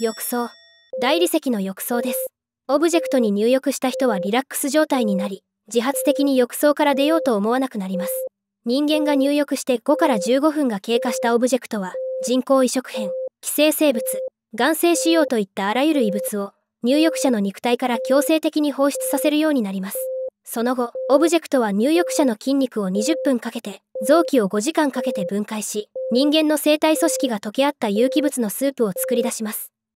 浴槽大理石の浴槽ですオブジェクトに入浴した人はリラックス状態になり自発的に浴槽から出ようと思わなくなります人間が入浴して5から15分が経過したオブジェクトは人工移植片寄生生物眼性腫瘍といったあらゆる異物を入浴者の肉体から強制的に放出させるようになりますその後オブジェクトは入浴者の筋肉を20分かけて臓器を5時間かけて分解し人間の生体組織が溶け合った有機物のスープを作り出します